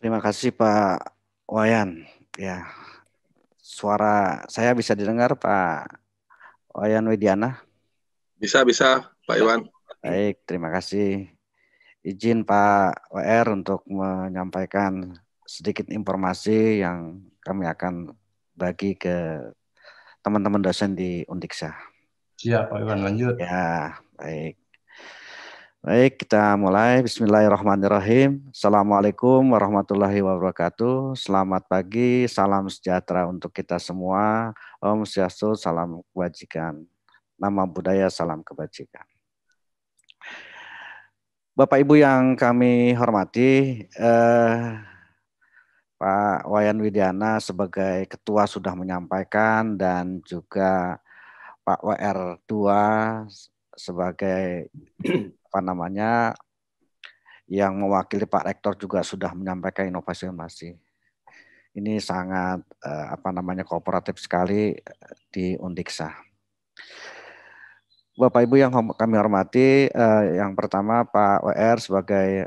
Terima kasih Pak Wayan. Ya, suara saya bisa didengar Pak Wayan Widiana? Bisa, bisa Pak Iwan. Baik, terima kasih. Izin Pak WR untuk menyampaikan sedikit informasi yang kami akan bagi ke teman-teman dosen di Undiksa. Siap, Pak Iwan lanjut. Ya, baik. Baik, kita mulai. Bismillahirrahmanirrahim. Assalamualaikum warahmatullahi wabarakatuh. Selamat pagi, salam sejahtera untuk kita semua. Om Swastiastu, salam kebajikan. Nama budaya, salam kebajikan. Bapak Ibu yang kami hormati, eh, Pak Wayan Widiana sebagai ketua sudah menyampaikan dan juga Pak WR2 sebagai apa namanya yang mewakili Pak Rektor juga sudah menyampaikan inovasi-inovasi. Ini sangat eh, apa namanya kooperatif sekali eh, di Undiksa. Bapak Ibu yang kami hormati, eh, yang pertama Pak WR sebagai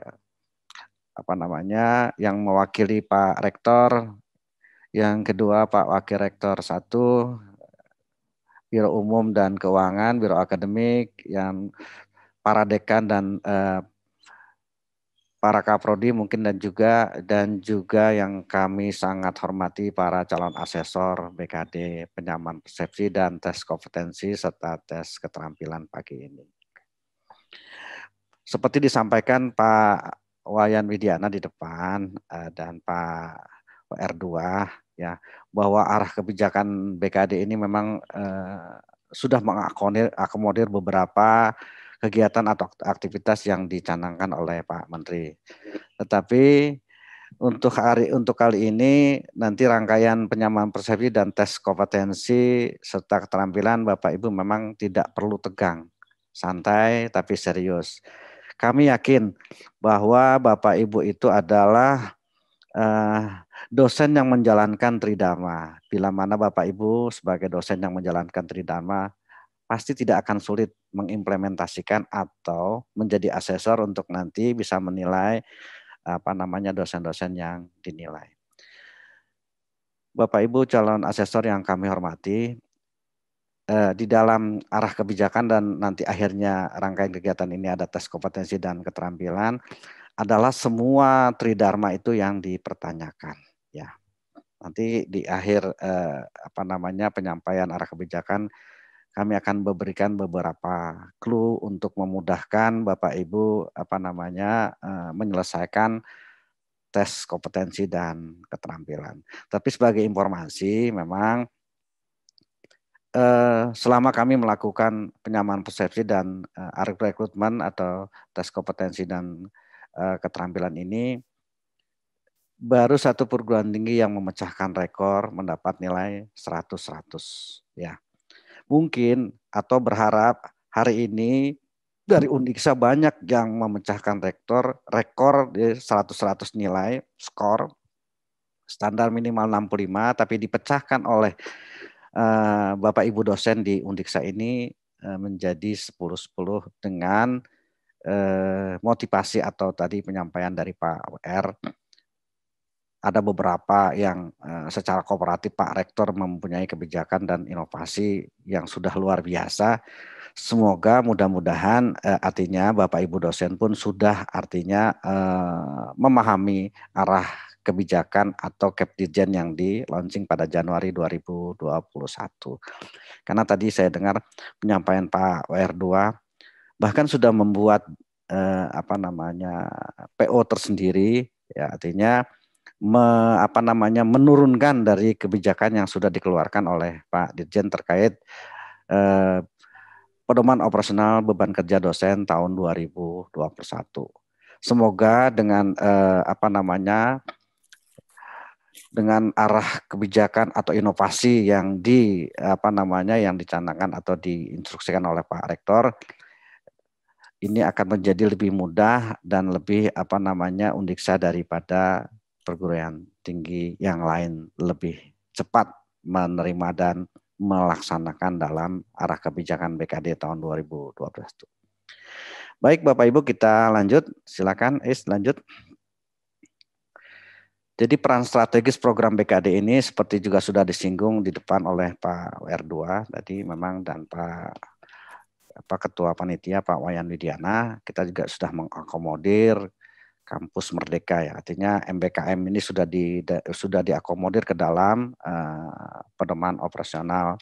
apa namanya yang mewakili Pak Rektor, yang kedua Pak Wakil Rektor satu Biro Umum dan Keuangan, Biro Akademik, yang para dekan dan eh, para kaprodi mungkin dan juga dan juga yang kami sangat hormati para calon asesor BKD penyaman persepsi dan tes kompetensi serta tes keterampilan pagi ini. Seperti disampaikan Pak Wayan Widiana di depan eh, dan Pak R2 ya bahwa arah kebijakan BKD ini memang eh, sudah mengakomodir beberapa kegiatan atau aktivitas yang dicanangkan oleh Pak Menteri. Tetapi untuk hari untuk kali ini nanti rangkaian penyamaan persepsi dan tes kompetensi serta keterampilan Bapak Ibu memang tidak perlu tegang, santai tapi serius. Kami yakin bahwa Bapak Ibu itu adalah uh, dosen yang menjalankan tridharma. Bila mana Bapak Ibu sebagai dosen yang menjalankan tridharma pasti tidak akan sulit mengimplementasikan atau menjadi asesor untuk nanti bisa menilai apa namanya dosen-dosen yang dinilai. Bapak Ibu calon asesor yang kami hormati, eh, di dalam arah kebijakan dan nanti akhirnya rangkaian kegiatan ini ada tes kompetensi dan keterampilan adalah semua tridharma itu yang dipertanyakan ya. Nanti di akhir eh, apa namanya penyampaian arah kebijakan kami akan memberikan beberapa clue untuk memudahkan Bapak Ibu apa namanya eh, menyelesaikan tes kompetensi dan keterampilan. Tapi sebagai informasi memang eh, selama kami melakukan penyamaan persepsi dan eh, rekrutmen atau tes kompetensi dan keterampilan ini baru satu perguruan tinggi yang memecahkan rekor mendapat nilai 100 100 ya mungkin atau berharap hari ini dari Undiksa banyak yang memecahkan rektor, rekor di 100-100 nilai, skor, standar minimal 65, tapi dipecahkan oleh uh, Bapak Ibu dosen di Undiksa ini uh, menjadi 10-10 dengan uh, motivasi atau tadi penyampaian dari Pak WR ada beberapa yang eh, secara kooperatif Pak Rektor mempunyai kebijakan dan inovasi yang sudah luar biasa. Semoga mudah-mudahan eh, artinya Bapak Ibu dosen pun sudah artinya eh, memahami arah kebijakan atau kepdirjen yang di launching pada Januari 2021. Karena tadi saya dengar penyampaian Pak WR2 bahkan sudah membuat apa namanya PO tersendiri ya artinya me, apa namanya menurunkan dari kebijakan yang sudah dikeluarkan oleh Pak Dirjen terkait eh, pedoman operasional beban kerja dosen tahun 2021. Semoga dengan eh, apa namanya dengan arah kebijakan atau inovasi yang di apa namanya yang dicanangkan atau diinstruksikan oleh Pak Rektor ini akan menjadi lebih mudah dan lebih apa namanya undiksa daripada perguruan tinggi yang lain lebih cepat menerima dan melaksanakan dalam arah kebijakan BKD tahun 2012 Baik Bapak Ibu kita lanjut, silakan Is lanjut. Jadi peran strategis program BKD ini seperti juga sudah disinggung di depan oleh Pak R2 tadi memang dan Pak Pak Ketua Panitia Pak Wayan Widiana kita juga sudah mengakomodir kampus merdeka ya artinya MBKM ini sudah di sudah diakomodir ke dalam uh, pedoman operasional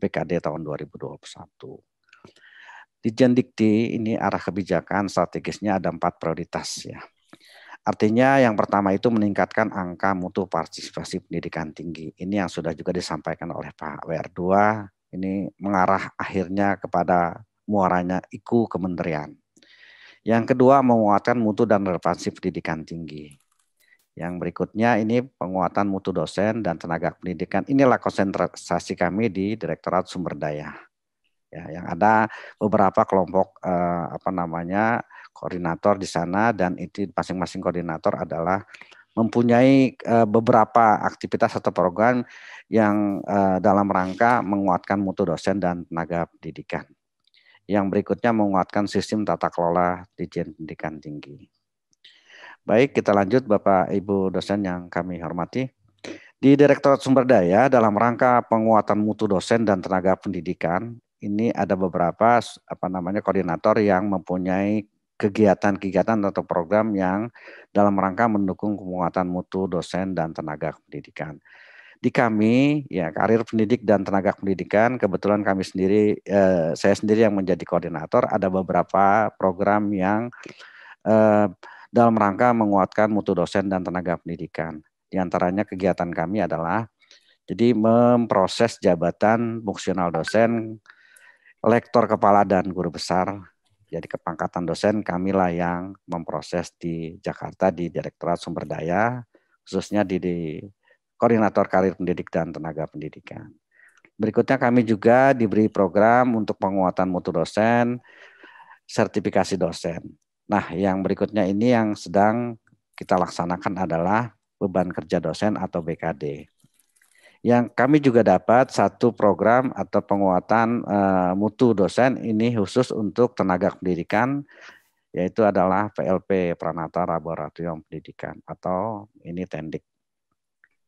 BKD tahun 2021. Di Jendikti ini arah kebijakan strategisnya ada empat prioritas ya. Artinya yang pertama itu meningkatkan angka mutu partisipasi pendidikan tinggi. Ini yang sudah juga disampaikan oleh Pak WR2. Ini mengarah akhirnya kepada muaranya IKU kementerian yang kedua menguatkan mutu dan relevansi pendidikan tinggi. Yang berikutnya ini penguatan mutu dosen dan tenaga pendidikan. Inilah konsentrasi kami di Direktorat Sumber Daya. Ya, yang ada beberapa kelompok eh, apa namanya koordinator di sana dan itu masing-masing koordinator adalah mempunyai eh, beberapa aktivitas atau program yang eh, dalam rangka menguatkan mutu dosen dan tenaga pendidikan. Yang berikutnya menguatkan sistem tata kelola Dijen Pendidikan Tinggi. Baik, kita lanjut Bapak Ibu dosen yang kami hormati. Di Direktorat Sumber Daya dalam rangka penguatan mutu dosen dan tenaga pendidikan, ini ada beberapa apa namanya koordinator yang mempunyai kegiatan-kegiatan atau program yang dalam rangka mendukung penguatan mutu dosen dan tenaga pendidikan. Di kami ya karir pendidik dan tenaga pendidikan kebetulan kami sendiri eh, saya sendiri yang menjadi koordinator ada beberapa program yang eh, dalam rangka menguatkan mutu dosen dan tenaga pendidikan. Di antaranya kegiatan kami adalah jadi memproses jabatan fungsional dosen, lektor kepala dan guru besar. Jadi kepangkatan dosen kamilah yang memproses di Jakarta di Direktorat Sumber Daya, khususnya di, di Koordinator Karir Pendidik dan Tenaga Pendidikan. Berikutnya kami juga diberi program untuk penguatan mutu dosen, sertifikasi dosen. Nah, yang berikutnya ini yang sedang kita laksanakan adalah beban kerja dosen atau BKD. Yang kami juga dapat satu program atau penguatan eh, mutu dosen ini khusus untuk tenaga pendidikan yaitu adalah PLP Pranata Laboratorium Pendidikan atau ini Tendik.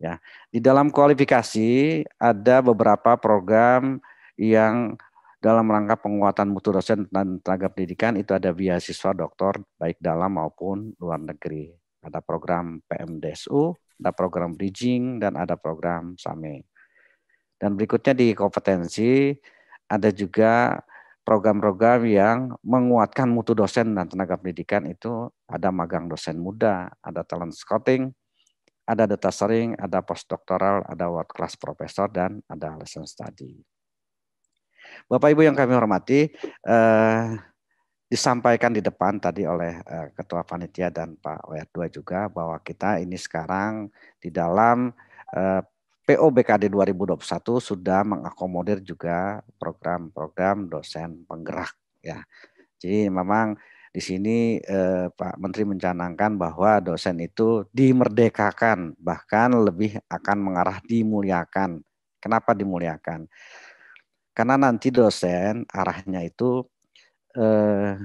Ya, di dalam kualifikasi ada beberapa program yang dalam rangka penguatan mutu dosen dan tenaga pendidikan itu ada beasiswa doktor baik dalam maupun luar negeri. Ada program PMDSU, ada program bridging dan ada program SAME. Dan berikutnya di kompetensi ada juga program-program yang menguatkan mutu dosen dan tenaga pendidikan itu ada magang dosen muda, ada talent scouting, ada data sharing, ada postdoctoral, ada world class professor, dan ada lesson study. Bapak Ibu yang kami hormati, eh, disampaikan di depan tadi oleh eh, Ketua Panitia dan Pak OR2 juga bahwa kita ini sekarang di dalam eh, POBKD 2021 sudah mengakomodir juga program-program dosen penggerak ya. Jadi memang di sini eh, Pak Menteri mencanangkan bahwa dosen itu dimerdekakan, bahkan lebih akan mengarah dimuliakan. Kenapa dimuliakan? Karena nanti dosen arahnya itu eh,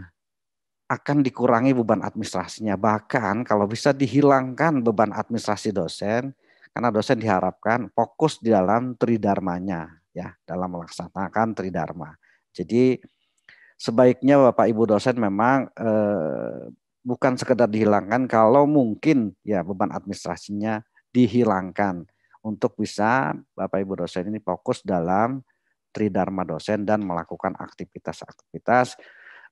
akan dikurangi beban administrasinya. Bahkan kalau bisa dihilangkan beban administrasi dosen, karena dosen diharapkan fokus di dalam tridharmanya ya dalam melaksanakan tridharma. Jadi sebaiknya Bapak Ibu dosen memang eh, bukan sekedar dihilangkan kalau mungkin ya beban administrasinya dihilangkan untuk bisa Bapak Ibu dosen ini fokus dalam tridharma dosen dan melakukan aktivitas-aktivitas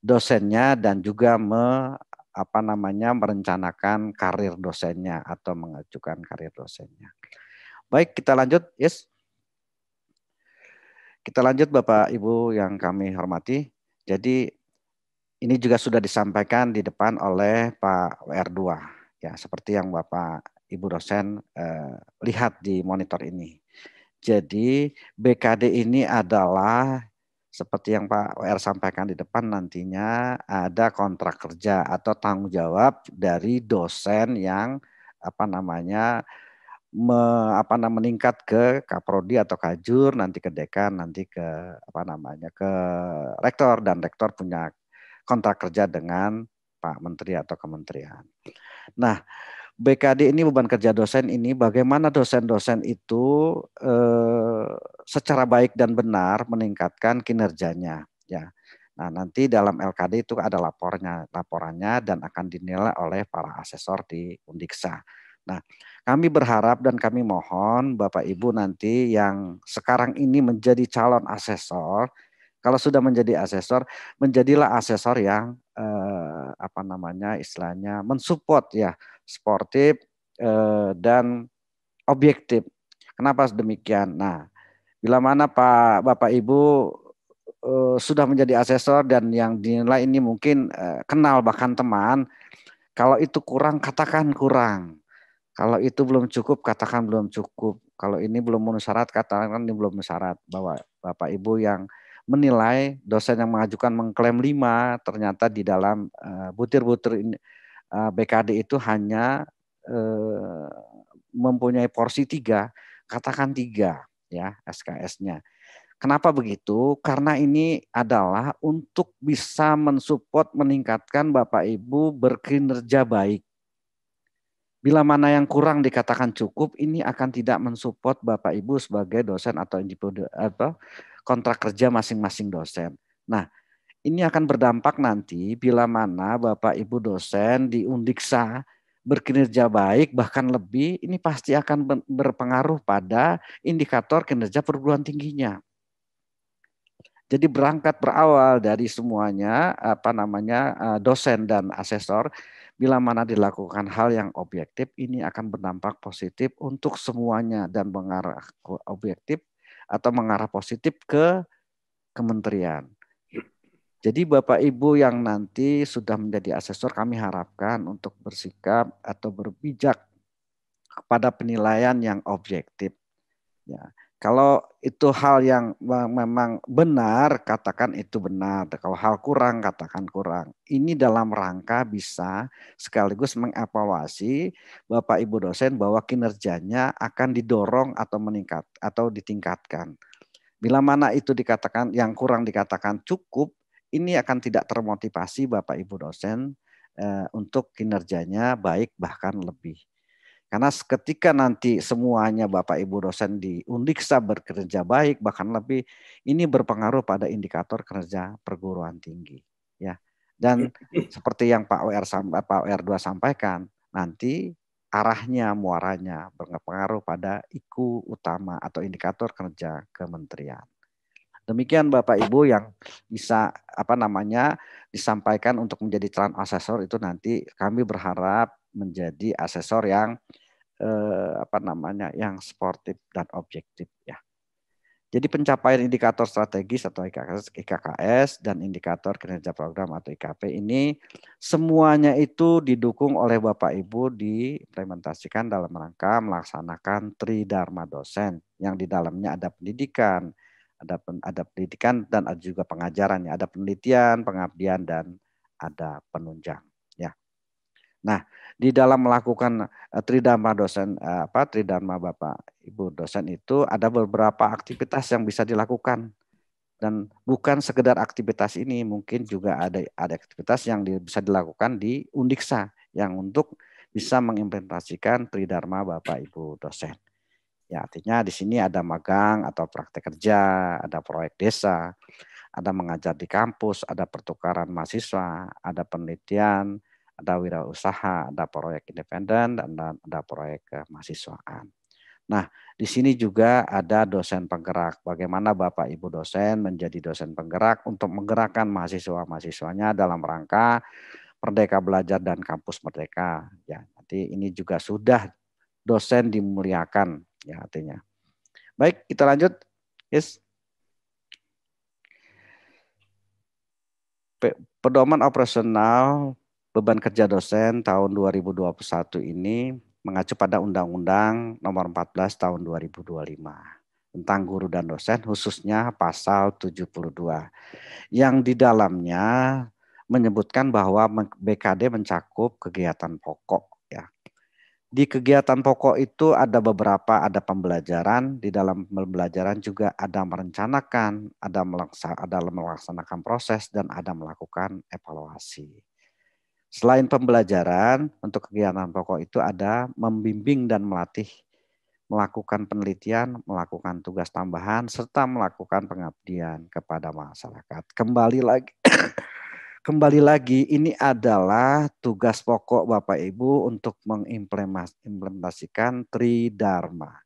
dosennya dan juga me, apa namanya merencanakan karir dosennya atau mengajukan karir dosennya. Baik, kita lanjut. Yes. Kita lanjut Bapak Ibu yang kami hormati. Jadi ini juga sudah disampaikan di depan oleh Pak WR2 ya seperti yang Bapak Ibu dosen eh, lihat di monitor ini. Jadi BKD ini adalah seperti yang Pak WR sampaikan di depan nantinya ada kontrak kerja atau tanggung jawab dari dosen yang apa namanya me, apa namanya meningkat ke kaprodi atau kajur nanti ke dekan nanti ke apa namanya ke rektor dan rektor punya kontrak kerja dengan Pak Menteri atau kementerian. Nah, BKD ini beban kerja dosen ini bagaimana dosen-dosen itu eh, secara baik dan benar meningkatkan kinerjanya ya. Nah, nanti dalam LKD itu ada lapornya, laporannya dan akan dinilai oleh para asesor di Undiksa. Nah, kami berharap dan kami mohon Bapak Ibu nanti yang sekarang ini menjadi calon asesor, kalau sudah menjadi asesor, menjadilah asesor yang eh, apa namanya istilahnya mensupport ya, sportif eh, dan objektif. Kenapa demikian? Nah, bila mana Pak Bapak Ibu eh, sudah menjadi asesor dan yang dinilai ini mungkin eh, kenal bahkan teman, kalau itu kurang katakan kurang kalau itu belum cukup, katakan belum cukup. Kalau ini belum memenuhi syarat, katakan ini belum memenuhi syarat. Bahwa Bapak Ibu yang menilai dosen yang mengajukan mengklaim lima ternyata di dalam eh, butir-butir uh, eh, BKD itu hanya uh, mempunyai porsi tiga, katakan tiga ya SKS-nya. Kenapa begitu? Karena ini adalah untuk bisa mensupport meningkatkan Bapak Ibu berkinerja baik. Bila mana yang kurang dikatakan cukup, ini akan tidak mensupport Bapak Ibu sebagai dosen atau individu kontrak kerja masing-masing dosen. Nah, ini akan berdampak nanti bila mana Bapak Ibu dosen di Undiksa berkinerja baik bahkan lebih, ini pasti akan berpengaruh pada indikator kinerja perguruan tingginya. Jadi berangkat berawal dari semuanya apa namanya eh, dosen dan asesor Bila mana dilakukan hal yang objektif, ini akan berdampak positif untuk semuanya dan mengarah objektif atau mengarah positif ke kementerian. Jadi Bapak Ibu yang nanti sudah menjadi asesor kami harapkan untuk bersikap atau berbijak kepada penilaian yang objektif. Ya. Kalau itu hal yang memang benar, katakan itu benar. Kalau hal kurang, katakan kurang. Ini dalam rangka bisa sekaligus mengevaluasi Bapak Ibu dosen bahwa kinerjanya akan didorong atau meningkat atau ditingkatkan. Bila mana itu dikatakan yang kurang dikatakan cukup, ini akan tidak termotivasi Bapak Ibu dosen eh, untuk kinerjanya baik bahkan lebih. Karena ketika nanti semuanya Bapak Ibu dosen di Undiksa bekerja baik bahkan lebih ini berpengaruh pada indikator kerja perguruan tinggi ya. Dan iya. seperti yang Pak OR eh, Pak or 2 sampaikan, nanti arahnya muaranya berpengaruh pada IKU utama atau indikator kerja kementerian. Demikian Bapak Ibu yang bisa apa namanya disampaikan untuk menjadi calon asesor itu nanti kami berharap menjadi asesor yang eh, apa namanya yang sportif dan objektif ya. Jadi pencapaian indikator strategis atau IKKS, IKKS dan indikator kinerja program atau IKP ini semuanya itu didukung oleh Bapak Ibu diimplementasikan dalam rangka melaksanakan tridharma dosen yang di dalamnya ada pendidikan, ada pen, ada pendidikan dan ada juga pengajarannya, ada penelitian, pengabdian dan ada penunjang. Nah, di dalam melakukan eh, tridharma dosen eh, apa tridharma Bapak Ibu dosen itu ada beberapa aktivitas yang bisa dilakukan dan bukan sekedar aktivitas ini mungkin juga ada ada aktivitas yang di, bisa dilakukan di Undiksa yang untuk bisa mengimplementasikan tridharma Bapak Ibu dosen. Ya, artinya di sini ada magang atau praktek kerja, ada proyek desa, ada mengajar di kampus, ada pertukaran mahasiswa, ada penelitian, ada wirausaha, ada proyek independen, dan ada, ada proyek kemahasiswaan. Nah, di sini juga ada dosen penggerak. Bagaimana Bapak Ibu dosen menjadi dosen penggerak untuk menggerakkan mahasiswa-mahasiswanya dalam rangka Merdeka Belajar dan Kampus Merdeka. Ya, nanti ini juga sudah dosen dimuliakan ya artinya. Baik, kita lanjut. Yes. Pedoman operasional Beban kerja dosen tahun 2021 ini mengacu pada Undang-Undang Nomor 14 Tahun 2025 tentang guru dan dosen khususnya pasal 72 yang di dalamnya menyebutkan bahwa BKD mencakup kegiatan pokok ya. Di kegiatan pokok itu ada beberapa ada pembelajaran, di dalam pembelajaran juga ada merencanakan, ada melaksanakan proses dan ada melakukan evaluasi. Selain pembelajaran, untuk kegiatan pokok itu ada membimbing dan melatih, melakukan penelitian, melakukan tugas tambahan, serta melakukan pengabdian kepada masyarakat. Kembali lagi, kembali lagi ini adalah tugas pokok Bapak Ibu untuk mengimplementasikan tridharma.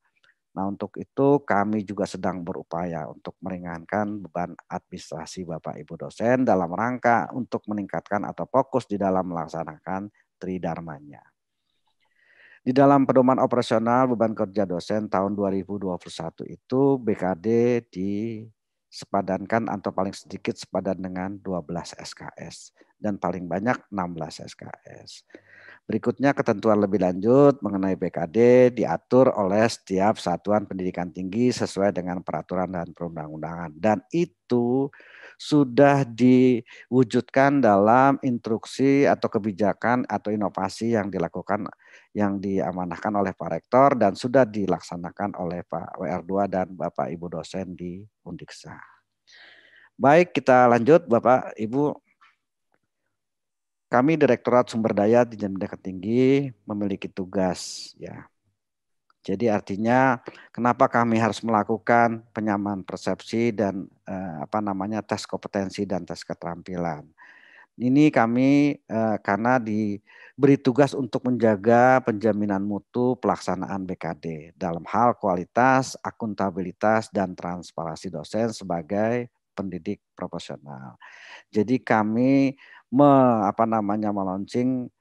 Nah, untuk itu kami juga sedang berupaya untuk meringankan beban administrasi Bapak Ibu dosen dalam rangka untuk meningkatkan atau fokus di dalam melaksanakan tridharmanya. Di dalam pedoman operasional beban kerja dosen tahun 2021 itu BKD di sepadankan atau paling sedikit sepadan dengan 12 SKS dan paling banyak 16 SKS. Berikutnya ketentuan lebih lanjut mengenai BKD diatur oleh setiap satuan pendidikan tinggi sesuai dengan peraturan dan perundang-undangan dan itu sudah diwujudkan dalam instruksi atau kebijakan atau inovasi yang dilakukan yang diamanahkan oleh Pak Rektor dan sudah dilaksanakan oleh Pak WR2 dan Bapak Ibu dosen di Undiksa. Baik, kita lanjut Bapak Ibu. Kami Direktorat Sumber Daya di Jendela Tinggi memiliki tugas ya. Jadi artinya kenapa kami harus melakukan penyaman persepsi dan eh, apa namanya tes kompetensi dan tes keterampilan ini kami eh, karena diberi tugas untuk menjaga penjaminan mutu pelaksanaan BKD dalam hal kualitas, akuntabilitas, dan transparansi dosen sebagai pendidik profesional. Jadi kami me, apa namanya meluncing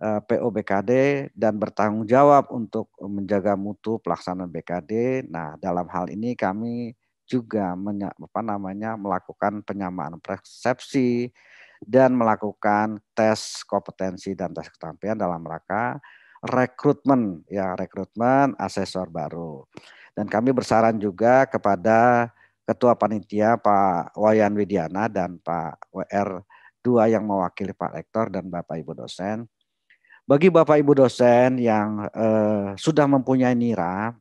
eh, POBKD dan bertanggung jawab untuk menjaga mutu pelaksanaan BKD. Nah, dalam hal ini kami juga menya, apa namanya melakukan penyamaan persepsi, dan melakukan tes kompetensi dan tes keterampilan dalam rangka rekrutmen ya rekrutmen asesor baru. Dan kami bersaran juga kepada ketua panitia Pak Wayan Widiana dan Pak WR 2 yang mewakili Pak Rektor dan Bapak Ibu dosen. Bagi Bapak Ibu dosen yang eh, sudah mempunyai nira,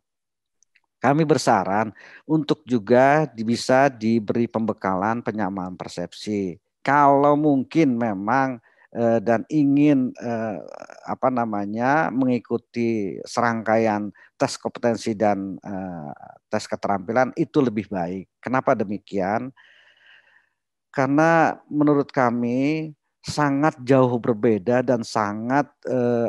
kami bersaran untuk juga bisa diberi pembekalan penyamaan persepsi kalau mungkin memang eh, dan ingin eh, apa namanya mengikuti serangkaian tes kompetensi dan eh, tes keterampilan itu lebih baik. Kenapa demikian? Karena menurut kami sangat jauh berbeda dan sangat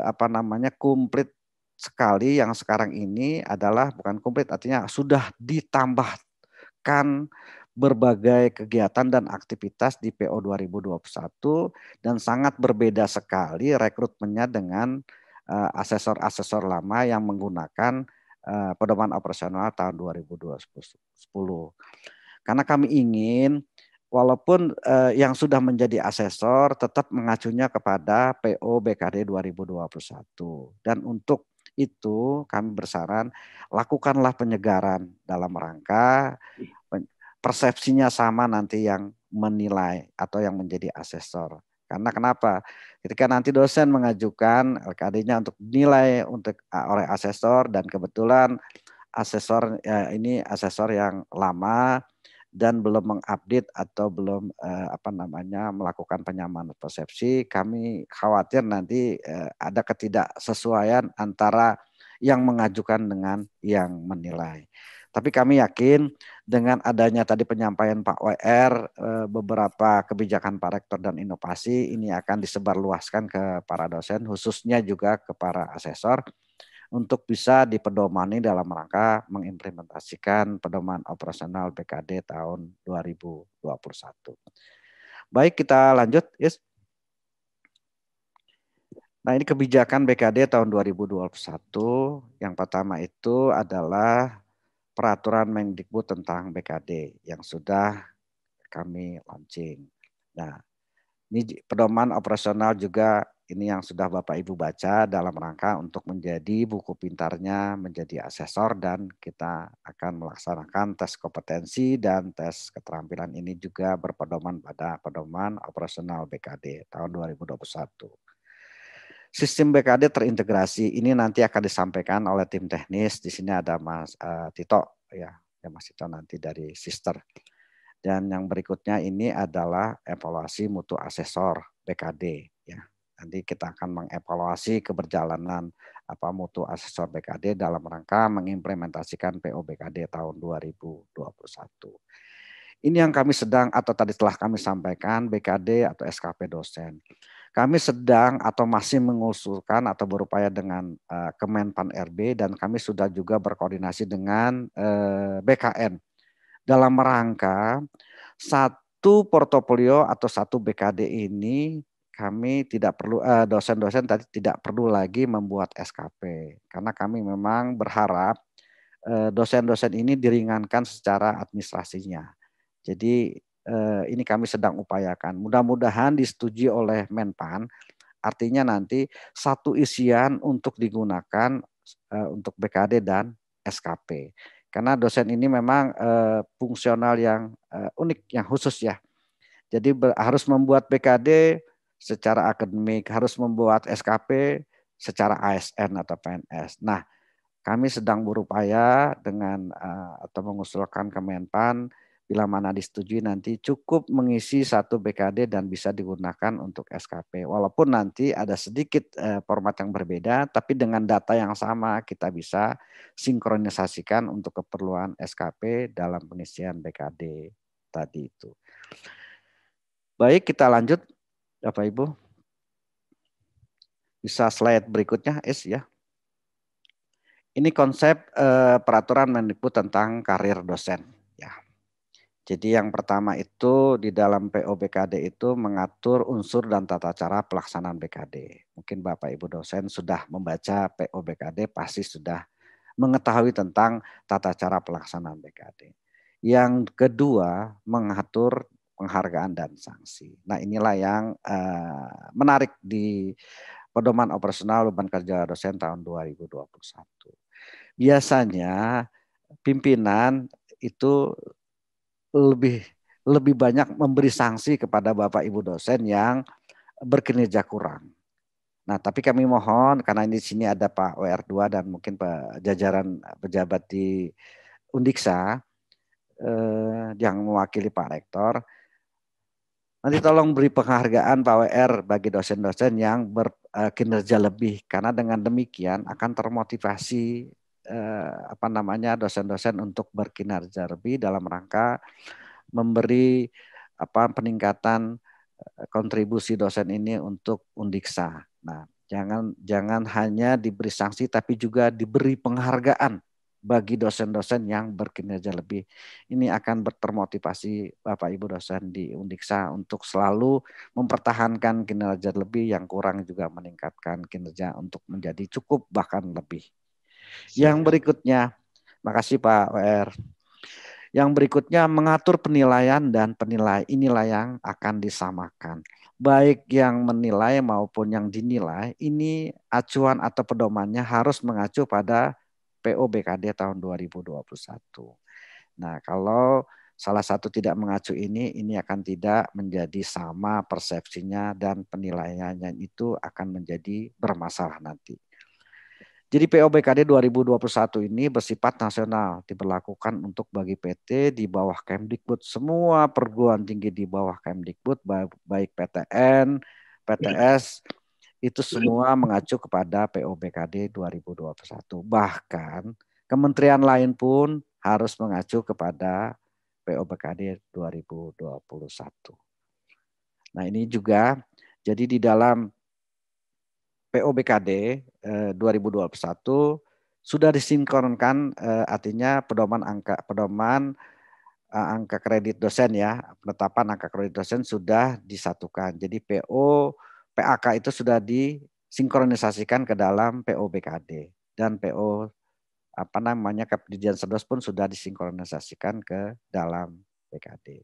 apa namanya komplit sekali yang sekarang ini adalah bukan komplit artinya sudah ditambahkan berbagai kegiatan dan aktivitas di PO 2021 dan sangat berbeda sekali rekrutmennya dengan eh, asesor-asesor lama yang menggunakan eh, pedoman operasional tahun 2010. Karena kami ingin walaupun eh, yang sudah menjadi asesor tetap mengacunya kepada PO BKD 2021. Dan untuk itu kami bersaran lakukanlah penyegaran dalam rangka persepsinya sama nanti yang menilai atau yang menjadi asesor. Karena kenapa? Ketika nanti dosen mengajukan LKD-nya untuk nilai untuk oleh asesor dan kebetulan asesor ya ini asesor yang lama dan belum mengupdate atau belum eh, apa namanya melakukan penyamaan persepsi, kami khawatir nanti eh, ada ketidaksesuaian antara yang mengajukan dengan yang menilai. Tapi kami yakin dengan adanya tadi penyampaian Pak WR eh, beberapa kebijakan Pak Rektor dan inovasi ini akan disebarluaskan ke para dosen khususnya juga ke para asesor untuk bisa dipedomani dalam rangka mengimplementasikan pedoman operasional BKD tahun 2021. Baik, kita lanjut. Yes. Nah, ini kebijakan BKD tahun 2021. Yang pertama itu adalah peraturan Mendikbud tentang BKD yang sudah kami launching. Nah, ini pedoman operasional juga ini yang sudah Bapak Ibu baca dalam rangka untuk menjadi buku pintarnya menjadi asesor dan kita akan melaksanakan tes kompetensi dan tes keterampilan ini juga berpedoman pada pedoman operasional BKD tahun 2021. Sistem BKD terintegrasi ini nanti akan disampaikan oleh tim teknis. Di sini ada Mas uh, Tito ya, ya Mas Tito nanti dari Sister. Dan yang berikutnya ini adalah evaluasi mutu asesor BKD ya. Nanti kita akan mengevaluasi keberjalanan apa mutu asesor BKD dalam rangka mengimplementasikan PO BKD tahun 2021. Ini yang kami sedang atau tadi telah kami sampaikan BKD atau SKP dosen. Kami sedang atau masih mengusulkan atau berupaya dengan uh, Kemenpan RB dan kami sudah juga berkoordinasi dengan uh, eh, BKN dalam rangka satu portofolio atau satu BKD ini kami tidak perlu eh, dosen-dosen uh, tadi tidak perlu lagi membuat SKP karena kami memang berharap dosen-dosen uh, ini diringankan secara administrasinya. Jadi Eh, ini kami sedang upayakan. Mudah-mudahan disetujui oleh Menpan. Artinya nanti satu isian untuk digunakan eh, untuk BKD dan SKP. Karena dosen ini memang eh, fungsional yang unik, yang khusus ya. Jadi harus membuat BKD secara akademik, harus membuat SKP secara ASN atau PNS. Nah, kami sedang berupaya dengan atau mengusulkan ke Menpan bila mana disetujui nanti cukup mengisi satu BKD dan bisa digunakan untuk SKP. Walaupun nanti ada sedikit eh, format yang berbeda, tapi dengan data yang sama kita bisa sinkronisasikan untuk keperluan SKP dalam pengisian BKD tadi itu. Baik, kita lanjut Bapak Ibu. Bisa slide berikutnya, Es ya. Ini konsep eh, peraturan Mendikbud tentang karir dosen jadi yang pertama itu di dalam PO BKD itu mengatur unsur dan tata cara pelaksanaan BKD. Mungkin Bapak Ibu dosen sudah membaca PO BKD pasti sudah mengetahui tentang tata cara pelaksanaan BKD. Yang kedua mengatur penghargaan dan sanksi. Nah inilah yang uh, menarik di pedoman operasional beban kerja dosen tahun 2021. Biasanya pimpinan itu lebih lebih banyak memberi sanksi kepada Bapak Ibu dosen yang berkinerja kurang. Nah, tapi kami mohon karena di sini ada Pak WR2 dan mungkin Pak jajaran pejabat di Undiksa eh, yang mewakili Pak Rektor. Nanti tolong beri penghargaan Pak WR bagi dosen-dosen yang berkinerja eh, lebih karena dengan demikian akan termotivasi eh, apa namanya dosen-dosen untuk berkinerja lebih dalam rangka memberi apa peningkatan eh, kontribusi dosen ini untuk Undiksa. Nah, jangan jangan hanya diberi sanksi tapi juga diberi penghargaan bagi dosen-dosen yang berkinerja lebih. Ini akan bertermotivasi Bapak Ibu dosen di Undiksa untuk selalu mempertahankan kinerja lebih yang kurang juga meningkatkan kinerja untuk menjadi cukup bahkan lebih. Yang berikutnya, makasih Pak WR. Yang berikutnya mengatur penilaian dan penilai inilah yang akan disamakan. Baik yang menilai maupun yang dinilai, ini acuan atau pedomannya harus mengacu pada POBKD tahun 2021. Nah, kalau salah satu tidak mengacu ini, ini akan tidak menjadi sama persepsinya dan penilaiannya itu akan menjadi bermasalah nanti. Jadi POBKD 2021 ini bersifat nasional, diberlakukan untuk bagi PT di bawah Kemdikbud. Semua perguruan tinggi di bawah Kemdikbud, baik PTN, PTS, itu semua mengacu kepada POBKD 2021. Bahkan kementerian lain pun harus mengacu kepada POBKD 2021. Nah ini juga jadi di dalam POBKD eh, 2021 sudah disinkronkan eh, artinya pedoman angka pedoman eh, angka kredit dosen ya penetapan angka kredit dosen sudah disatukan jadi PO PAK itu sudah disinkronisasikan ke dalam POBKD dan PO apa namanya kependidikan sedos pun sudah disinkronisasikan ke dalam PKD.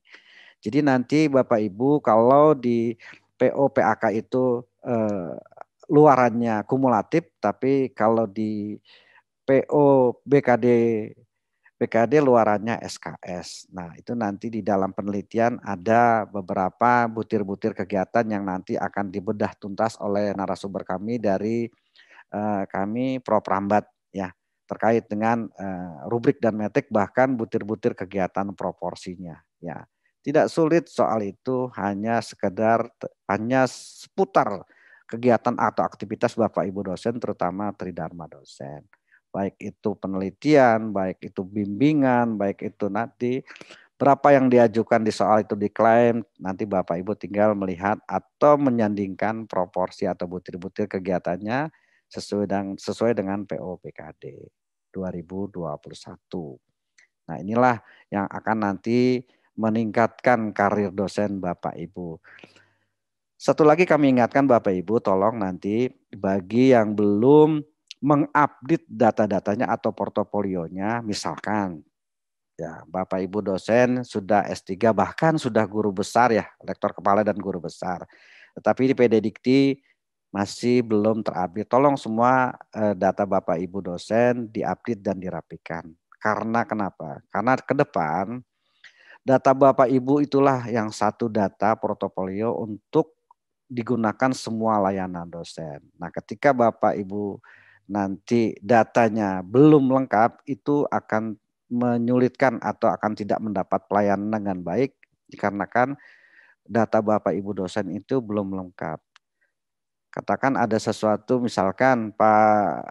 Jadi nanti Bapak Ibu kalau di PO PAK itu eh, luarannya kumulatif, tapi kalau di PO BKD BKD luarannya SKS. Nah, itu nanti di dalam penelitian ada beberapa butir-butir kegiatan yang nanti akan dibedah tuntas oleh narasumber kami dari eh, kami Pro Prambat ya terkait dengan eh, rubrik dan metik bahkan butir-butir kegiatan proporsinya ya. Tidak sulit soal itu hanya sekedar hanya seputar kegiatan atau aktivitas Bapak Ibu dosen terutama tridharma dosen. Baik itu penelitian, baik itu bimbingan, baik itu nanti berapa yang diajukan di soal itu diklaim, nanti Bapak Ibu tinggal melihat atau menyandingkan proporsi atau butir-butir kegiatannya sesuai dengan sesuai dengan POPKD 2021. Nah, inilah yang akan nanti meningkatkan karir dosen Bapak Ibu. Satu lagi kami ingatkan Bapak Ibu tolong nanti bagi yang belum mengupdate data-datanya atau portofolionya misalkan ya Bapak Ibu dosen sudah S3 bahkan sudah guru besar ya, lektor kepala dan guru besar. Tetapi di PD Dikti masih belum terupdate. Tolong semua eh, data Bapak Ibu dosen diupdate dan dirapikan. Karena kenapa? Karena ke depan data Bapak Ibu itulah yang satu data portofolio untuk digunakan semua layanan dosen. Nah, ketika Bapak Ibu nanti datanya belum lengkap, itu akan menyulitkan atau akan tidak mendapat pelayanan dengan baik dikarenakan data Bapak Ibu dosen itu belum lengkap. Katakan ada sesuatu misalkan Pak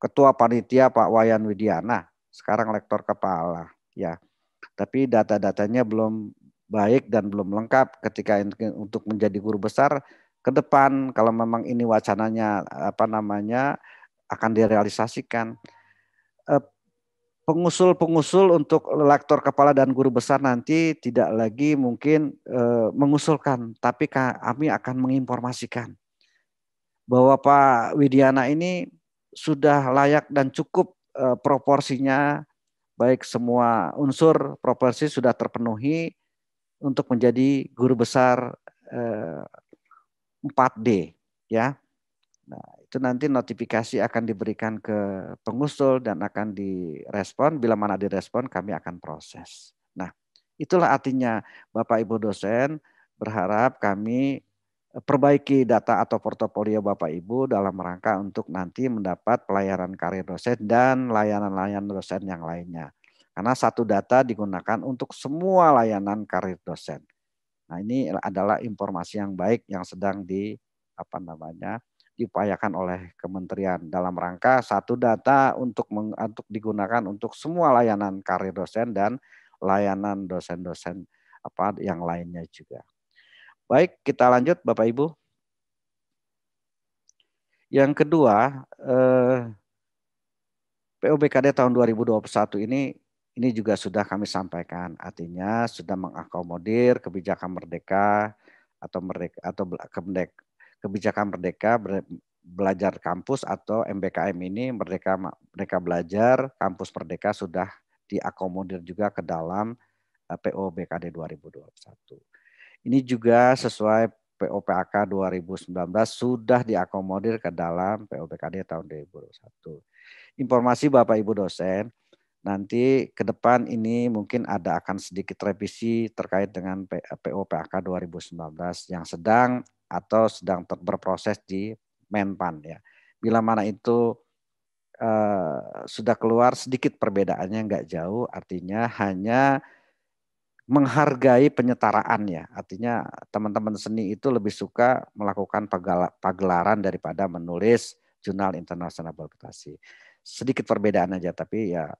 Ketua Panitia Pak Wayan Widiana, sekarang lektor kepala ya. Tapi data-datanya belum baik dan belum lengkap ketika untuk menjadi guru besar ke depan kalau memang ini wacananya apa namanya akan direalisasikan eh, pengusul-pengusul untuk lektor kepala dan guru besar nanti tidak lagi mungkin eh, mengusulkan tapi kami akan menginformasikan bahwa Pak Widiana ini sudah layak dan cukup eh, proporsinya baik semua unsur proporsi sudah terpenuhi untuk menjadi guru besar eh, 4D ya. Nah, itu nanti notifikasi akan diberikan ke pengusul dan akan direspon. Bila mana direspon kami akan proses. Nah, itulah artinya Bapak Ibu dosen berharap kami perbaiki data atau portofolio Bapak Ibu dalam rangka untuk nanti mendapat pelayaran karir dosen dan layanan-layanan dosen yang lainnya. Karena satu data digunakan untuk semua layanan karir dosen. Nah, ini adalah informasi yang baik yang sedang di apa namanya? diupayakan oleh kementerian dalam rangka satu data untuk meng, untuk digunakan untuk semua layanan karir dosen dan layanan dosen-dosen apa yang lainnya juga. Baik, kita lanjut Bapak Ibu. Yang kedua, eh, POBKD tahun 2021 ini ini juga sudah kami sampaikan. Artinya sudah mengakomodir kebijakan merdeka atau merdeka atau kebijakan merdeka belajar kampus atau MBKM ini merdeka mereka belajar kampus merdeka sudah diakomodir juga ke dalam PO BKD 2021. Ini juga sesuai POPAK 2019 sudah diakomodir ke dalam POBKD tahun 2021. Informasi Bapak Ibu dosen, nanti ke depan ini mungkin ada akan sedikit revisi terkait dengan PO PAK 2019 yang sedang atau sedang berproses di Menpan ya. Bila mana itu eh, sudah keluar sedikit perbedaannya nggak jauh, artinya hanya menghargai penyetaraan ya Artinya teman-teman seni itu lebih suka melakukan pagelaran daripada menulis jurnal internasional publikasi. Sedikit perbedaan aja, tapi ya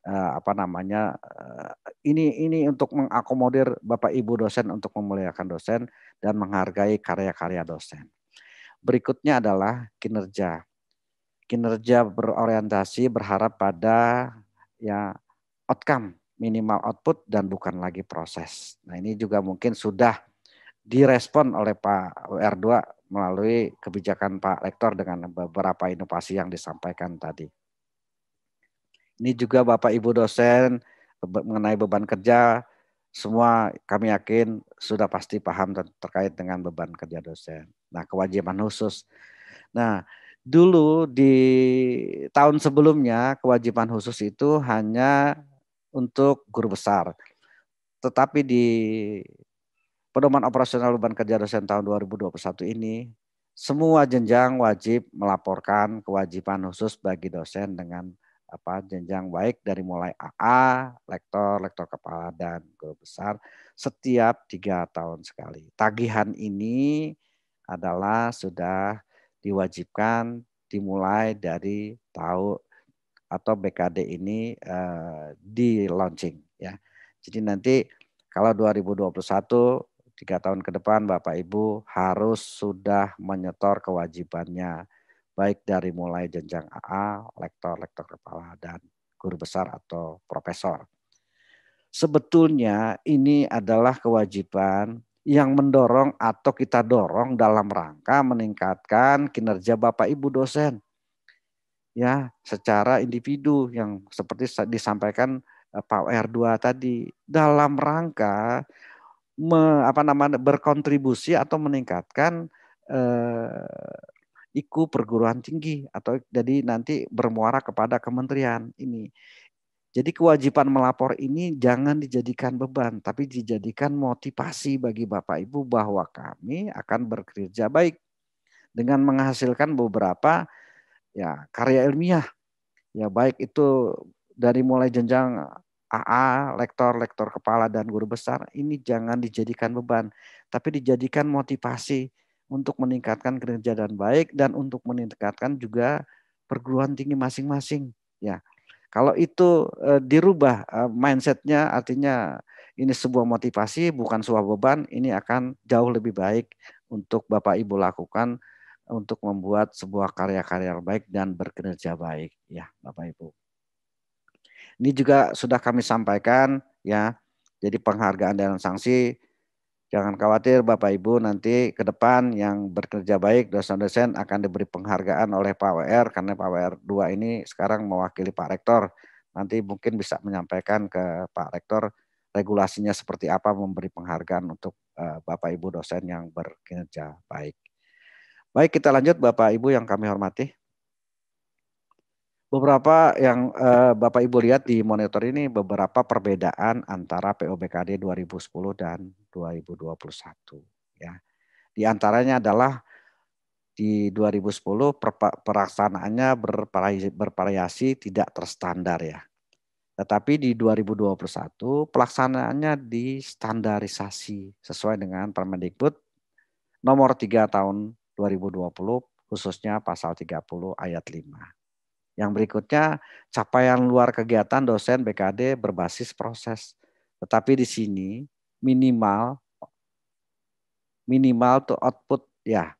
Eh, apa namanya eh, ini ini untuk mengakomodir Bapak Ibu dosen untuk memuliakan dosen dan menghargai karya-karya dosen. Berikutnya adalah kinerja. Kinerja berorientasi berharap pada ya outcome, minimal output dan bukan lagi proses. Nah, ini juga mungkin sudah direspon oleh Pak R2 melalui kebijakan Pak Rektor dengan beberapa inovasi yang disampaikan tadi. Ini juga Bapak Ibu dosen mengenai beban kerja semua kami yakin sudah pasti paham terkait dengan beban kerja dosen. Nah, kewajiban khusus. Nah, dulu di tahun sebelumnya kewajiban khusus itu hanya untuk guru besar. Tetapi di pedoman operasional beban kerja dosen tahun 2021 ini semua jenjang wajib melaporkan kewajiban khusus bagi dosen dengan apa jenjang baik dari mulai AA, lektor, lektor kepala dan guru besar setiap tiga tahun sekali. Tagihan ini adalah sudah diwajibkan dimulai dari tahu atau BKD ini uh, di launching ya. Jadi nanti kalau 2021 tiga tahun ke depan Bapak Ibu harus sudah menyetor kewajibannya baik dari mulai jenjang AA, lektor, lektor kepala, dan guru besar atau profesor. Sebetulnya ini adalah kewajiban yang mendorong atau kita dorong dalam rangka meningkatkan kinerja Bapak Ibu dosen. Ya, secara individu yang seperti disampaikan eh, Pak R2 tadi dalam rangka me, apa namanya berkontribusi atau meningkatkan eh, IKU perguruan tinggi atau jadi nanti bermuara kepada kementerian ini. Jadi kewajiban melapor ini jangan dijadikan beban, tapi dijadikan motivasi bagi Bapak Ibu bahwa kami akan bekerja baik dengan menghasilkan beberapa ya karya ilmiah. Ya baik itu dari mulai jenjang AA, lektor, lektor kepala dan guru besar ini jangan dijadikan beban, tapi dijadikan motivasi untuk meningkatkan kinerja dan baik dan untuk meningkatkan juga perguruan tinggi masing-masing ya kalau itu e, dirubah e, mindsetnya artinya ini sebuah motivasi bukan sebuah beban ini akan jauh lebih baik untuk bapak ibu lakukan untuk membuat sebuah karya-karya baik dan berkinerja baik ya bapak ibu ini juga sudah kami sampaikan ya jadi penghargaan dan sanksi Jangan khawatir Bapak Ibu nanti ke depan yang bekerja baik dosen-dosen akan diberi penghargaan oleh Pak WR karena Pak WR 2 ini sekarang mewakili Pak Rektor. Nanti mungkin bisa menyampaikan ke Pak Rektor regulasinya seperti apa memberi penghargaan untuk eh, Bapak Ibu dosen yang bekerja baik. Baik, kita lanjut Bapak Ibu yang kami hormati beberapa yang uh, Bapak Ibu lihat di monitor ini beberapa perbedaan antara POBKD 2010 dan 2021 ya. Di antaranya adalah di 2010 pelaksanaannya bervariasi tidak terstandar ya. Tetapi di 2021 pelaksanaannya distandarisasi sesuai dengan Permendikbud nomor 3 tahun 2020 khususnya pasal 30 ayat 5 yang berikutnya capaian luar kegiatan dosen BKD berbasis proses. Tetapi di sini minimal minimal to output ya.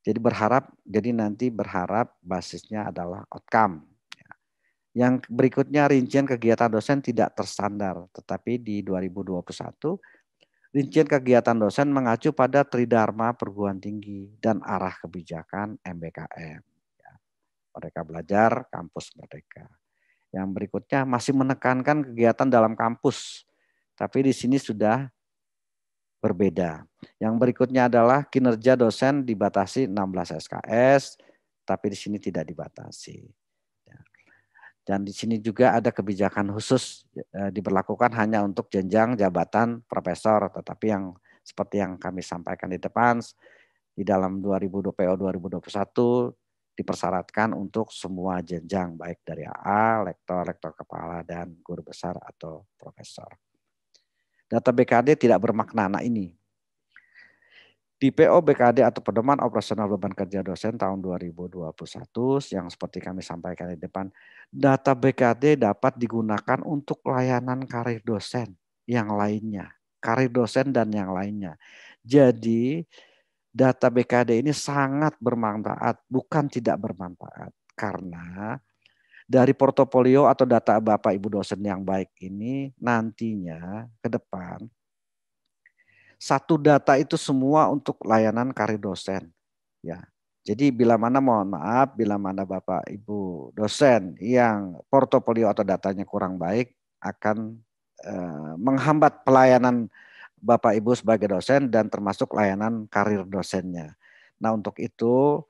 Jadi berharap jadi nanti berharap basisnya adalah outcome. Ya. Yang berikutnya rincian kegiatan dosen tidak terstandar, tetapi di 2021 rincian kegiatan dosen mengacu pada tridharma perguruan tinggi dan arah kebijakan MBKM. Merdeka Belajar, Kampus Merdeka. Yang berikutnya masih menekankan kegiatan dalam kampus, tapi di sini sudah berbeda. Yang berikutnya adalah kinerja dosen dibatasi 16 SKS, tapi di sini tidak dibatasi. Ya. Dan di sini juga ada kebijakan khusus eh, diberlakukan hanya untuk jenjang jabatan profesor, tetapi yang seperti yang kami sampaikan di depan, di dalam 2020 2021 dipersyaratkan untuk semua jenjang baik dari AA, lektor, lektor kepala dan guru besar atau profesor. Data BKD tidak bermakna. Nah ini di PO BKD atau pedoman operasional beban kerja dosen tahun 2021 yang seperti kami sampaikan di depan, data BKD dapat digunakan untuk layanan karir dosen yang lainnya, karir dosen dan yang lainnya. Jadi data BKD ini sangat bermanfaat, bukan tidak bermanfaat. Karena dari portofolio atau data Bapak Ibu dosen yang baik ini nantinya ke depan satu data itu semua untuk layanan karir dosen. Ya. Jadi bila mana mohon maaf, bila mana Bapak Ibu dosen yang portofolio atau datanya kurang baik akan eh, menghambat pelayanan Bapak Ibu sebagai dosen dan termasuk layanan karir dosennya. Nah, untuk itu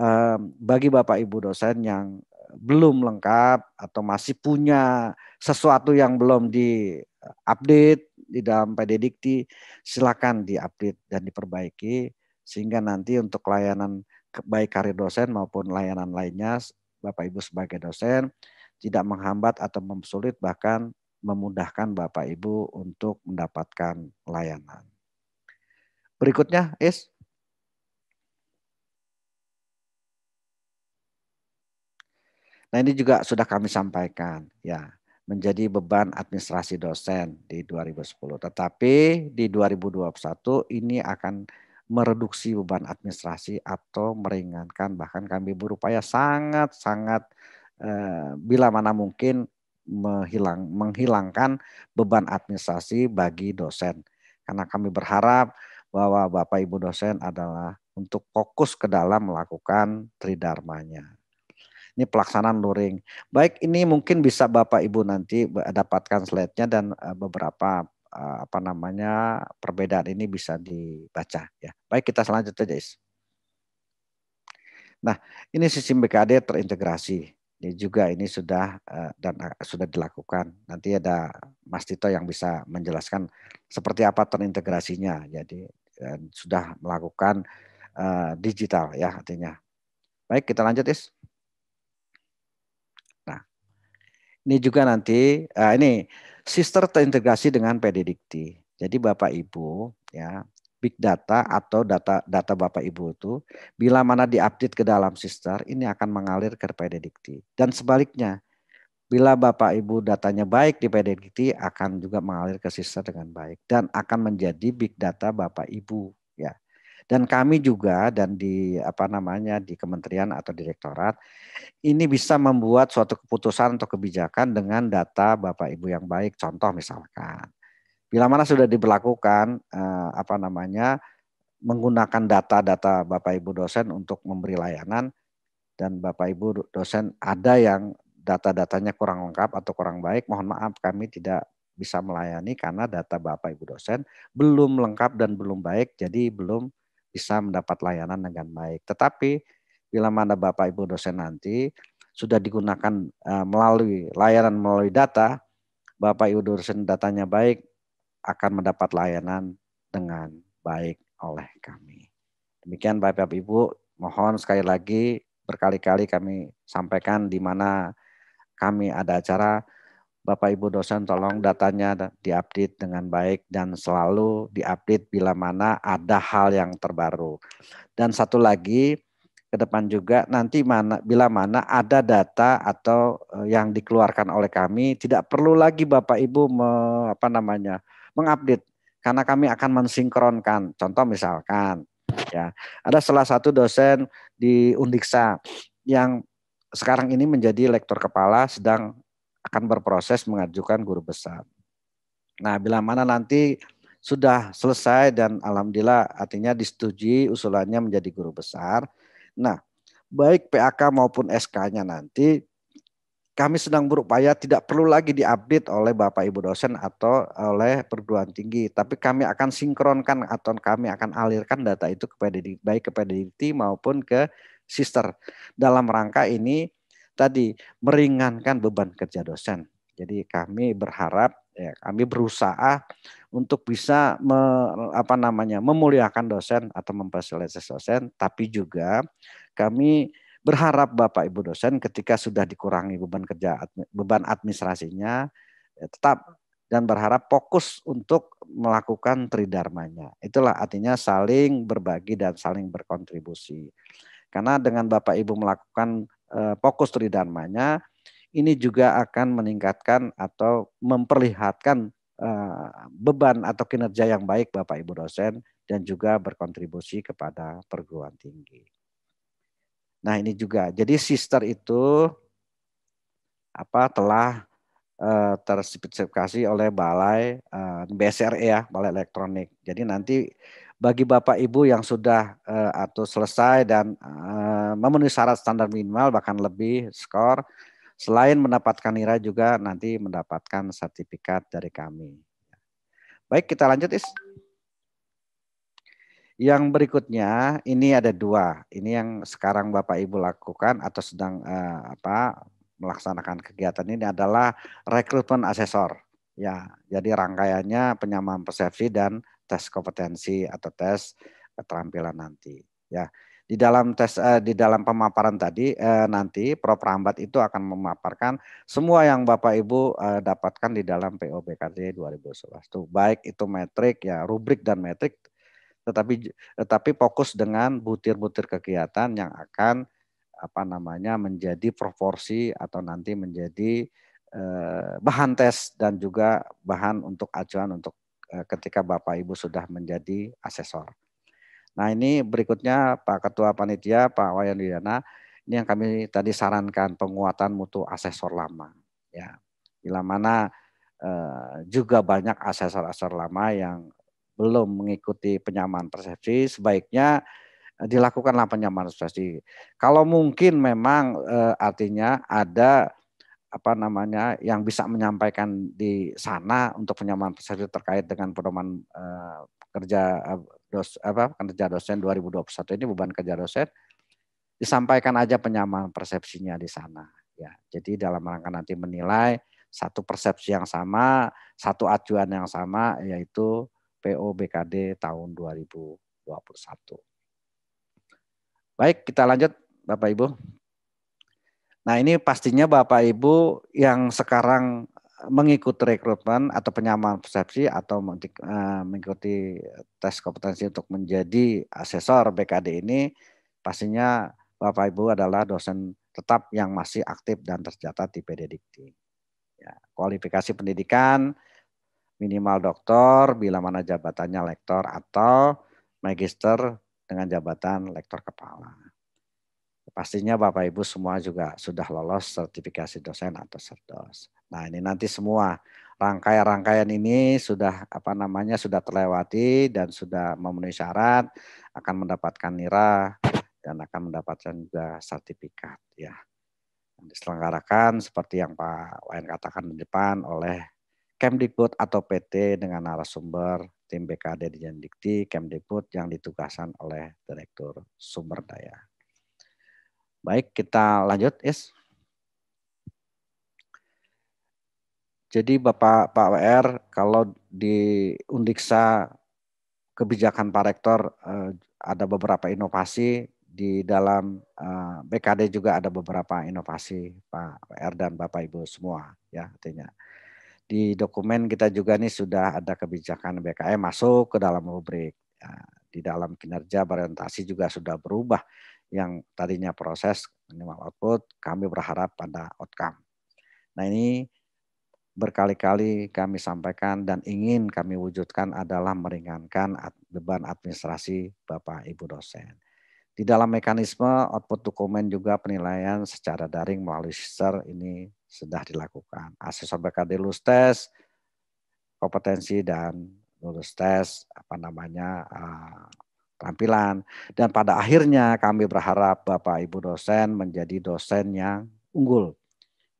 eh, bagi Bapak Ibu dosen yang belum lengkap atau masih punya sesuatu yang belum diupdate di dalam pedidikti, silakan diupdate dan diperbaiki sehingga nanti untuk layanan baik karir dosen maupun layanan lainnya Bapak Ibu sebagai dosen tidak menghambat atau mempersulit bahkan memudahkan Bapak Ibu untuk mendapatkan layanan. Berikutnya, Is. Nah ini juga sudah kami sampaikan ya menjadi beban administrasi dosen di 2010. Tetapi di 2021 ini akan mereduksi beban administrasi atau meringankan bahkan kami berupaya sangat-sangat eh, bila mana mungkin menghilang menghilangkan beban administrasi bagi dosen. Karena kami berharap bahwa Bapak Ibu dosen adalah untuk fokus ke dalam melakukan tridharmanya. Ini pelaksanaan luring. Baik, ini mungkin bisa Bapak Ibu nanti dapatkan slide-nya dan eh, beberapa eh, apa namanya perbedaan ini bisa dibaca ya. Baik, kita selanjutnya guys. Nah, ini sistem BKD terintegrasi ini juga ini sudah eh, dan eh, sudah dilakukan. Nanti ada Mas Tito yang bisa menjelaskan seperti apa terintegrasinya. Jadi sudah melakukan eh, digital ya artinya. Baik, kita lanjut Is. Nah, ini juga nanti ini sister terintegrasi dengan PD Dikti. Jadi Bapak Ibu ya big data atau data data Bapak Ibu itu bila mana diupdate ke dalam sister ini akan mengalir ke PDDikti dan sebaliknya bila Bapak Ibu datanya baik di PDDikti akan juga mengalir ke sister dengan baik dan akan menjadi big data Bapak Ibu ya dan kami juga dan di apa namanya di kementerian atau direktorat ini bisa membuat suatu keputusan atau kebijakan dengan data Bapak Ibu yang baik contoh misalkan Bila mana sudah diberlakukan eh, apa namanya menggunakan data-data Bapak Ibu dosen untuk memberi layanan dan Bapak Ibu dosen ada yang data-datanya kurang lengkap atau kurang baik, mohon maaf kami tidak bisa melayani karena data Bapak Ibu dosen belum lengkap dan belum baik, jadi belum bisa mendapat layanan dengan baik. Tetapi bila mana Bapak Ibu dosen nanti sudah digunakan eh, melalui layanan melalui data, Bapak Ibu dosen datanya baik, akan mendapat layanan dengan baik oleh kami. Demikian Bapak Ibu, mohon sekali lagi berkali-kali kami sampaikan di mana kami ada acara Bapak Ibu dosen tolong datanya diupdate dengan baik dan selalu diupdate bila mana ada hal yang terbaru. Dan satu lagi ke depan juga nanti mana bila mana ada data atau eh, yang dikeluarkan oleh kami tidak perlu lagi Bapak Ibu me, apa namanya mengupdate karena kami akan mensinkronkan. Contoh misalkan ya, ada salah satu dosen di Undiksa yang sekarang ini menjadi lektor kepala sedang akan berproses mengajukan guru besar. Nah, bila mana nanti sudah selesai dan alhamdulillah artinya disetujui usulannya menjadi guru besar. Nah, baik PAK maupun SK-nya nanti kami sedang berupaya tidak perlu lagi diupdate oleh Bapak Ibu dosen atau oleh perguruan tinggi, tapi kami akan sinkronkan atau kami akan alirkan data itu kepada baik kepada diri maupun ke sister dalam rangka ini tadi meringankan beban kerja dosen. Jadi kami berharap ya, kami berusaha untuk bisa me, apa namanya memuliakan dosen atau memfasilitasi dosen, tapi juga kami Berharap Bapak Ibu dosen ketika sudah dikurangi beban kerja beban administrasinya ya tetap dan berharap fokus untuk melakukan tridarmanya Itulah artinya saling berbagi dan saling berkontribusi. Karena dengan Bapak Ibu melakukan eh, fokus tridarmanya ini juga akan meningkatkan atau memperlihatkan eh, beban atau kinerja yang baik Bapak Ibu dosen dan juga berkontribusi kepada perguruan tinggi. Nah ini juga. Jadi sister itu apa telah uh, eh, terspesifikasi oleh balai uh, eh, BSRE ya, balai elektronik. Jadi nanti bagi bapak ibu yang sudah uh, atau selesai dan uh, memenuhi syarat standar minimal bahkan lebih skor, selain mendapatkan nira juga nanti mendapatkan sertifikat dari kami. Baik kita lanjut is. Yang berikutnya ini ada dua. Ini yang sekarang Bapak Ibu lakukan atau sedang eh, apa melaksanakan kegiatan ini adalah rekrutmen asesor. Ya, jadi rangkaiannya penyamaan persepsi dan tes kompetensi atau tes keterampilan nanti. Ya, di dalam tes eh, di dalam pemaparan tadi eh, nanti Prof Rambat itu akan memaparkan semua yang Bapak Ibu eh, dapatkan di dalam POBKD 2011. Tuh, baik itu metrik ya, rubrik dan metrik tetapi tetapi fokus dengan butir-butir kegiatan yang akan apa namanya menjadi proporsi atau nanti menjadi eh, bahan tes dan juga bahan untuk acuan untuk eh, ketika Bapak Ibu sudah menjadi asesor. Nah, ini berikutnya Pak Ketua Panitia Pak Wayan Widana ini yang kami tadi sarankan penguatan mutu asesor lama ya. Bila mana eh, juga banyak asesor-asesor lama yang belum mengikuti penyamaan persepsi, sebaiknya eh, dilakukanlah penyamaan persepsi. Kalau mungkin memang e, artinya ada apa namanya yang bisa menyampaikan di sana untuk penyamaan persepsi terkait dengan pedoman e, kerja dos, apa kerja dosen 2021 ini beban kerja dosen disampaikan aja penyamaan persepsinya di sana ya. Jadi dalam rangka nanti menilai satu persepsi yang sama, satu acuan yang sama yaitu PO BKD tahun 2021. Baik, kita lanjut Bapak Ibu. Nah ini pastinya Bapak Ibu yang sekarang mengikuti rekrutmen atau penyamaan persepsi atau eh, mengikuti tes kompetensi untuk menjadi asesor BKD ini pastinya Bapak Ibu adalah dosen tetap yang masih aktif dan tercatat di PD Dikti. Ya, kualifikasi pendidikan minimal doktor bila mana jabatannya lektor atau magister dengan jabatan lektor kepala. Pastinya Bapak Ibu semua juga sudah lolos sertifikasi dosen atau serdos. Nah, ini nanti semua rangkaian-rangkaian ini sudah apa namanya sudah terlewati dan sudah memenuhi syarat akan mendapatkan nira dan akan mendapatkan juga sertifikat ya. Diselenggarakan seperti yang Pak Wayan katakan di depan oleh Kemdikbud atau PT dengan narasumber tim BKD di Jendikti, Kemdikbud yang ditugaskan oleh Direktur Sumber Daya. Baik, kita lanjut, Is. Jadi Bapak Pak WR, kalau di Undiksa kebijakan Pak Rektor eh, ada beberapa inovasi di dalam eh, BKD juga ada beberapa inovasi Pak WR dan Bapak Ibu semua ya artinya di dokumen kita juga nih sudah ada kebijakan BKM masuk ke dalam rubrik. Ya, di dalam kinerja berorientasi juga sudah berubah yang tadinya proses minimal output, kami berharap pada outcome. Nah ini berkali-kali kami sampaikan dan ingin kami wujudkan adalah meringankan beban administrasi Bapak Ibu dosen. Di dalam mekanisme output dokumen juga penilaian secara daring melalui SISER ini sudah dilakukan. Asesor BKD lulus tes, kompetensi dan lulus tes apa namanya eh, tampilan. Dan pada akhirnya kami berharap Bapak Ibu dosen menjadi dosen yang unggul.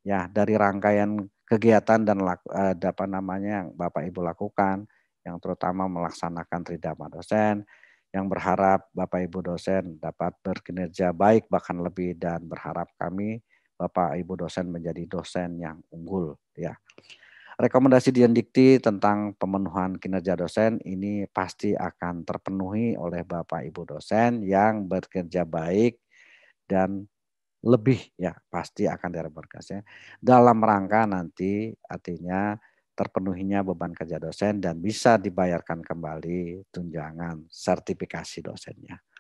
Ya, dari rangkaian kegiatan dan laku, eh, apa namanya yang Bapak Ibu lakukan yang terutama melaksanakan tridharma dosen, yang berharap Bapak Ibu dosen dapat berkinerja baik bahkan lebih dan berharap kami Bapak Ibu dosen menjadi dosen yang unggul ya. Rekomendasi Dian Dikti tentang pemenuhan kinerja dosen ini pasti akan terpenuhi oleh Bapak Ibu dosen yang bekerja baik dan lebih ya pasti akan direkomendasikan ya. dalam rangka nanti artinya terpenuhinya beban kerja dosen dan bisa dibayarkan kembali tunjangan sertifikasi dosennya.